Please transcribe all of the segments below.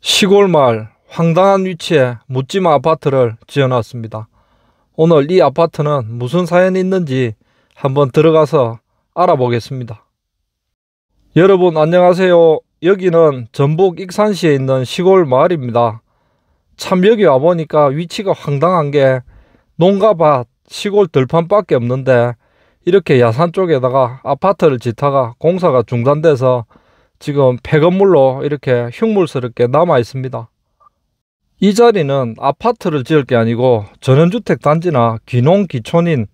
시골 마을 황당한 위치에 묻지마 아파트를 지어놨습니다. 오늘 이 아파트는 무슨 사연이 있는지 한번 들어가서 알아보겠습니다. 여러분 안녕하세요. 여기는 전북 익산시에 있는 시골 마을입니다. 참 여기 와보니까 위치가 황당한 게 농가밭 시골 들판밖에 없는데 이렇게 야산 쪽에다가 아파트를 짓다가 공사가 중단돼서 지금 폐건물로 이렇게 흉물스럽게 남아 있습니다. 이 자리는 아파트를 지을 게 아니고 전원주택 단지나 귀농귀촌인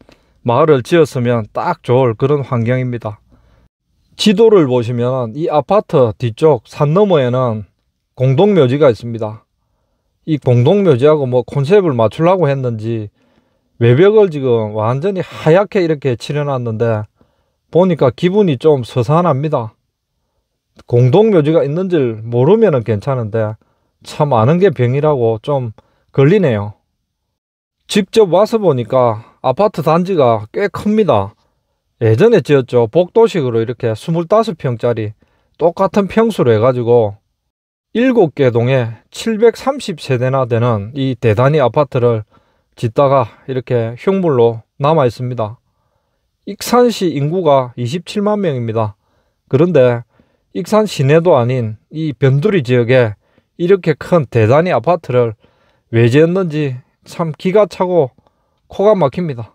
마을을 지었으면 딱 좋을 그런 환경입니다. 지도를 보시면 이 아파트 뒤쪽 산 너머에는 공동묘지가 있습니다. 이 공동묘지하고 뭐콘셉트를 맞추려고 했는지 외벽을 지금 완전히 하얗게 이렇게 칠해놨는데 보니까 기분이 좀 서산합니다. 공동묘지가 있는 지 모르면 괜찮은데 참 아는 게 병이라고 좀 걸리네요. 직접 와서 보니까 아파트 단지가 꽤 큽니다. 예전에 지었죠. 복도식으로 이렇게 25평짜리 똑같은 평수로 해가지고 7개 동에 730세대나 되는 이 대단히 아파트를 짓다가 이렇게 흉물로 남아 있습니다. 익산시 인구가 27만 명입니다. 그런데 익산 시내도 아닌 이 변두리 지역에 이렇게 큰 대단히 아파트를 왜 지었는지 참 기가 차고 코가 막힙니다.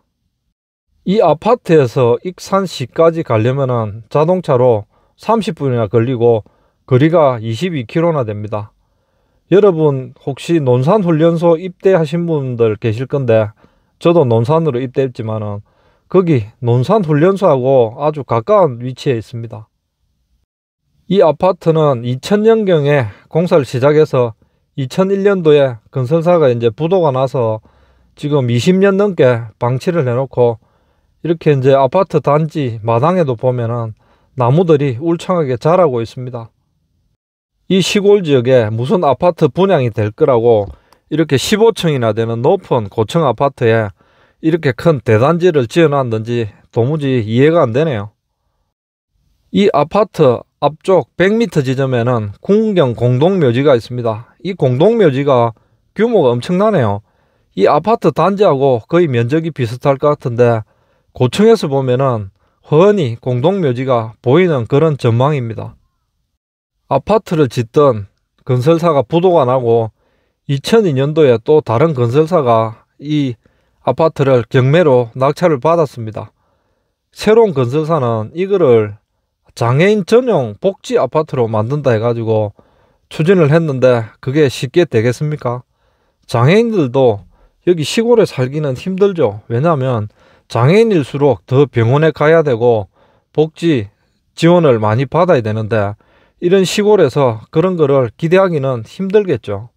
이 아파트에서 익산시까지 가려면 자동차로 30분이나 걸리고 거리가 22km나 됩니다. 여러분 혹시 논산훈련소 입대하신 분들 계실 건데 저도 논산으로 입대했지만 은 거기 논산훈련소하고 아주 가까운 위치에 있습니다. 이 아파트는 2000년경에 공사를 시작해서 2001년도에 건설사가 이제 부도가 나서 지금 20년 넘게 방치를 해놓고 이렇게 이제 아파트 단지 마당에도 보면은 나무들이 울창하게 자라고 있습니다. 이 시골 지역에 무슨 아파트 분양이 될 거라고 이렇게 15층이나 되는 높은 고층 아파트에 이렇게 큰 대단지를 지어놨는지 도무지 이해가 안 되네요. 이 아파트 앞쪽 100m 지점에는 궁경 공동묘지가 있습니다. 이 공동묘지가 규모가 엄청나네요. 이 아파트 단지하고 거의 면적이 비슷할 것 같은데 고층에서 보면은 흔히 공동묘지가 보이는 그런 전망입니다. 아파트를 짓던 건설사가 부도가 나고 2002년도에 또 다른 건설사가 이 아파트를 경매로 낙찰을 받았습니다. 새로운 건설사는 이거를 장애인 전용 복지 아파트로 만든다 해가지고 추진을 했는데 그게 쉽게 되겠습니까? 장애인들도 여기 시골에 살기는 힘들죠. 왜냐하면 장애인일수록 더 병원에 가야 되고 복지 지원을 많이 받아야 되는데 이런 시골에서 그런 거를 기대하기는 힘들겠죠.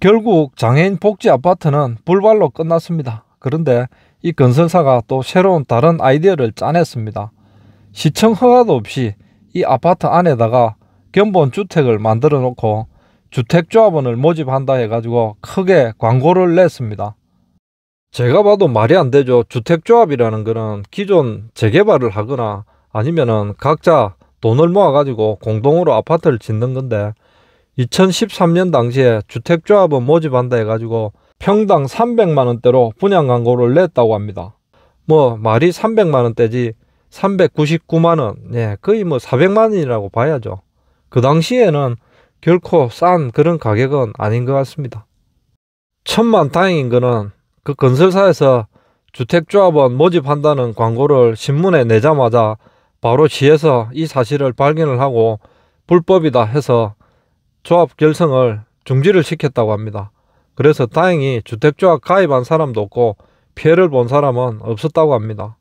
결국 장애인 복지 아파트는 불발로 끝났습니다. 그런데 이 건설사가 또 새로운 다른 아이디어를 짜냈습니다. 시청 허가도 없이 이 아파트 안에다가 견본 주택을 만들어 놓고 주택조합원을 모집한다 해가지고 크게 광고를 냈습니다. 제가 봐도 말이 안 되죠. 주택조합이라는 거는 기존 재개발을 하거나 아니면은 각자 돈을 모아가지고 공동으로 아파트를 짓는 건데 2013년 당시에 주택조합원 모집한다 해가지고 평당 300만원대로 분양 광고를 냈다고 합니다. 뭐 말이 300만원대지 399만원, 예, 거의 뭐 400만원이라고 봐야죠. 그 당시에는 결코 싼 그런 가격은 아닌 것 같습니다. 천만 다행인 거는 그 건설사에서 주택조합원 모집한다는 광고를 신문에 내자마자 바로 시에서 이 사실을 발견을 하고 불법이다 해서 조합 결성을 중지를 시켰다고 합니다. 그래서 다행히 주택조합 가입한 사람도 없고 피해를 본 사람은 없었다고 합니다.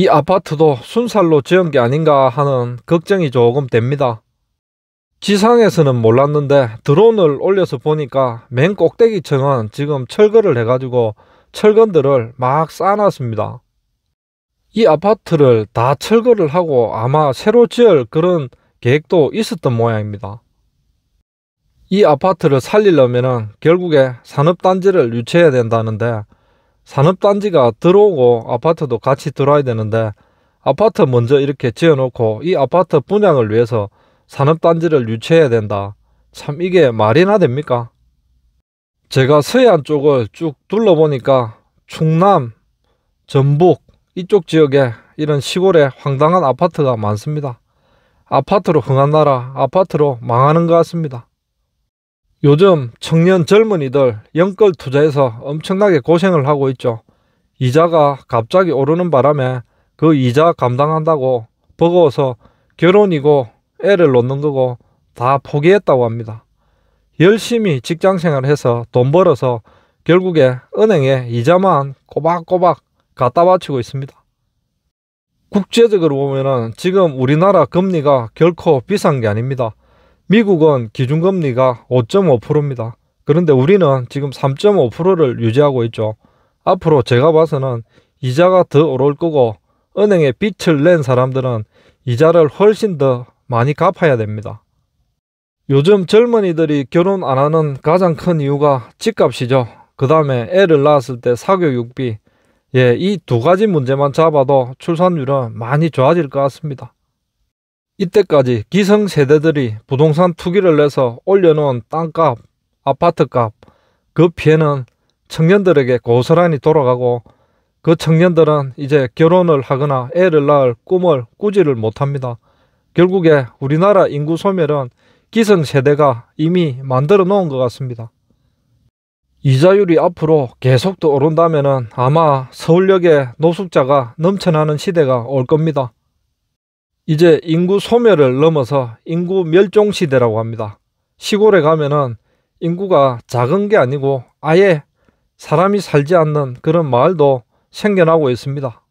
이 아파트도 순살로 지은 게 아닌가 하는 걱정이 조금 됩니다. 지상에서는 몰랐는데 드론을 올려서 보니까 맨 꼭대기층은 지금 철거를 해가지고 철근들을 막 쌓아놨습니다. 이 아파트를 다 철거를 하고 아마 새로 지을 그런 계획도 있었던 모양입니다. 이 아파트를 살리려면 결국에 산업단지를 유치해야 된다는데 산업단지가 들어오고 아파트도 같이 들어와야 되는데 아파트 먼저 이렇게 지어놓고 이 아파트 분양을 위해서 산업단지를 유치해야 된다. 참 이게 말이나 됩니까? 제가 서해안 쪽을 쭉 둘러보니까 충남, 전북 이쪽 지역에 이런 시골에 황당한 아파트가 많습니다. 아파트로 흥한 나라, 아파트로 망하는 것 같습니다. 요즘 청년 젊은이들 영끌투자해서 엄청나게 고생을 하고 있죠. 이자가 갑자기 오르는 바람에 그 이자 감당한다고 버거워서 결혼이고 애를 놓는 거고 다 포기했다고 합니다. 열심히 직장생활 을 해서 돈 벌어서 결국에 은행에 이자만 꼬박꼬박 갖다 바치고 있습니다. 국제적으로 보면은 지금 우리나라 금리가 결코 비싼 게 아닙니다. 미국은 기준금리가 5.5%입니다. 그런데 우리는 지금 3.5%를 유지하고 있죠. 앞으로 제가 봐서는 이자가 더 오를 거고 은행에 빚을 낸 사람들은 이자를 훨씬 더 많이 갚아야 됩니다. 요즘 젊은이들이 결혼 안 하는 가장 큰 이유가 집값이죠. 그 다음에 애를 낳았을 때 사교육비. 예, 이 두 가지 문제만 잡아도 출산율은 많이 좋아질 것 같습니다. 이때까지 기성세대들이 부동산 투기를 내서 올려놓은 땅값, 아파트값, 그 피해는 청년들에게 고스란히 돌아가고 그 청년들은 이제 결혼을 하거나 애를 낳을 꿈을 꾸지를 못합니다. 결국에 우리나라 인구 소멸은 기성세대가 이미 만들어 놓은 것 같습니다. 이자율이 앞으로 계속 더 오른다면 아마 서울역에 노숙자가 넘쳐나는 시대가 올 겁니다. 이제 인구 소멸을 넘어서 인구 멸종 시대라고 합니다. 시골에 가면은 인구가 작은 게 아니고 아예 사람이 살지 않는 그런 마을도 생겨나고 있습니다.